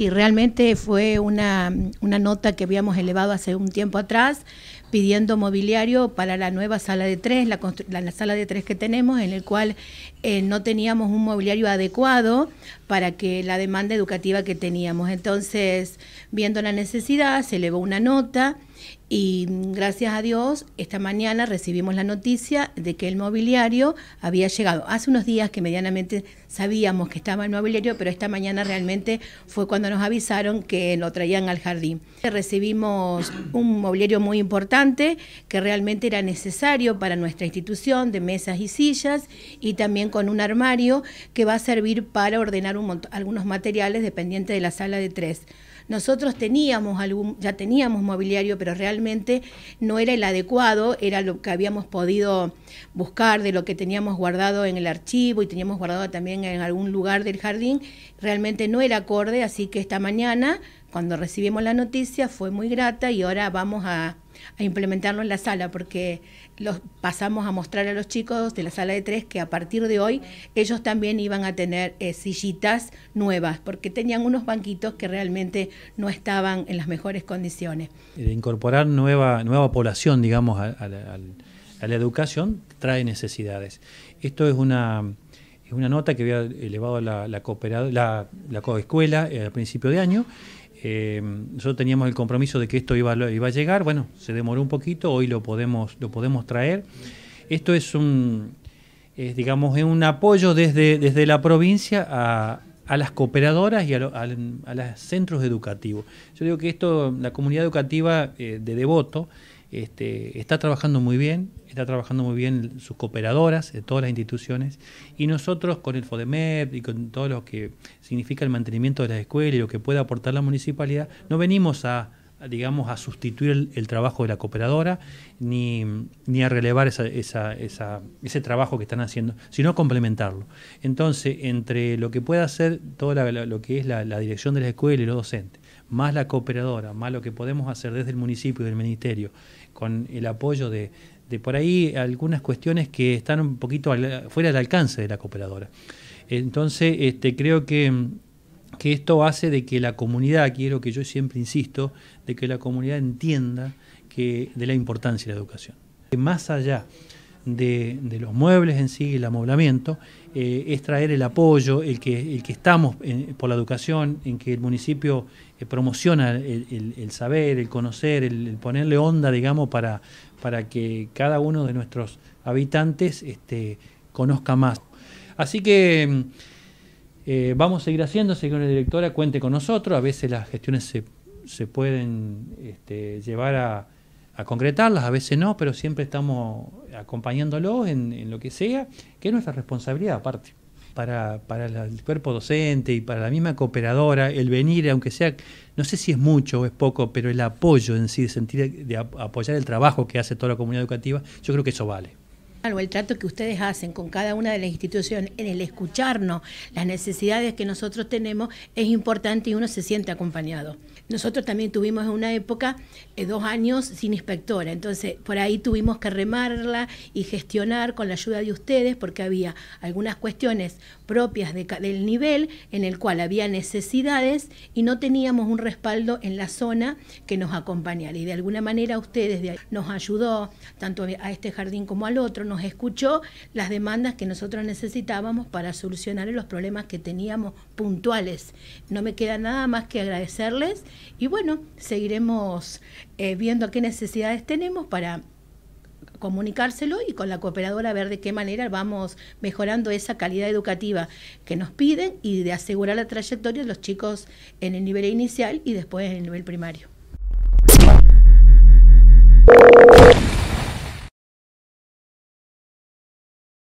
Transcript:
y realmente fue una, nota que habíamos elevado hace un tiempo atrás pidiendo mobiliario para la nueva sala de tres, la, la, sala de tres que tenemos, en el cual eh, no teníamos un mobiliario adecuado para que la demanda educativa que teníamos. Entonces, viendo la necesidad, se elevó una nota y gracias a Dios, esta mañana recibimos la noticia de que el mobiliario había llegado. Hace unos días que medianamente sabíamos que estaba el mobiliario, pero esta mañana realmente fue cuando nos avisaron que lo traían al jardín. Recibimos un mobiliario muy importante que realmente era necesario para nuestra institución de mesas y sillas y también con un armario que va a servir para ordenar algunos materiales dependientes de la sala de tres. Nosotros teníamos algún, ya teníamos mobiliario, pero realmente no era el adecuado, era lo que habíamos podido buscar de lo que teníamos guardado en el archivo y teníamos guardado también en algún lugar del jardín, realmente no era acorde, así que esta mañana, cuando recibimos la noticia, fue muy grata y ahora vamos a a implementarlo en la sala, porque los pasamos a mostrar a los chicos de la sala de tres que a partir de hoy ellos también iban a tener eh, sillitas nuevas, porque tenían unos banquitos que realmente no estaban en las mejores condiciones. incorporar nueva, nueva población, digamos, a, la, educación trae necesidades. Esto es una una nota que había elevado la, la, la, la coescuela a eh, al principio de año eh, nosotros teníamos el compromiso de que esto iba, a llegar, bueno, se demoró un poquito, hoy lo podemos, lo podemos traer. Esto es un, es, un apoyo desde, desde la provincia a, las cooperadoras y a, los centros educativos. Yo digo que esto, la comunidad educativa eh, de Devoto, este, está trabajando muy bien, está trabajando muy bien sus cooperadoras de todas las instituciones y nosotros con el FODEMEP y con todo lo que significa el mantenimiento de las escuelas y lo que puede aportar la municipalidad, no venimos a, digamos, a sustituir el, trabajo de la cooperadora ni, a relevar ese trabajo que están haciendo, sino a complementarlo. Entonces, entre lo que puede hacer todo lo que es la, la dirección de la escuela y los docentes, más la cooperadora, más lo que podemos hacer desde el municipio y del ministerio, con el apoyo de, de por ahí algunas cuestiones que están un poquito fuera del alcance de la cooperadora. Entonces, este, creo que, que esto hace de que la comunidad, quiero que yo siempre insisto, de que la comunidad entienda que, de la importancia de la educación. Más allá de, los muebles en sí, y el amoblamiento, eh, es traer el apoyo, el que, el que estamos eh, por la educación, en que el municipio eh, promociona el, saber, el conocer, el, ponerle onda, digamos, para, para que cada uno de nuestros habitantes este, conozca más. Así que mm, vamos a seguir haciendo, señora directora, cuente con nosotros, a veces las gestiones se, pueden este, llevar a a concretarlas, a veces no, pero siempre estamos acompañándolos en, lo que sea, que es nuestra responsabilidad aparte. Para, para el cuerpo docente y para la misma cooperadora, el venir, aunque sea, no sé si es mucho o es poco, pero el apoyo en sí, sentir, de apoyar el trabajo que hace toda la comunidad educativa, yo creo que eso vale el trato que ustedes hacen con cada una de las instituciones, en el escucharnos las necesidades que nosotros tenemos, es importante y uno se siente acompañado. Nosotros también tuvimos en una época eh, dos años sin inspectora, entonces por ahí tuvimos que remarla y gestionar con la ayuda de ustedes porque había algunas cuestiones propias del nivel en el cual había necesidades y no teníamos un respaldo en la zona que nos acompañara. Y de alguna manera ustedes nos ayudó tanto a este jardín como al otro, nos escuchó las demandas que nosotros necesitábamos para solucionar los problemas que teníamos puntuales. No me queda nada más que agradecerles y bueno, seguiremos eh, viendo qué necesidades tenemos para comunicárselo y con la cooperadora ver de qué manera vamos mejorando esa calidad educativa que nos piden y de asegurar la trayectoria de los chicos en el nivel inicial y después en el nivel primario.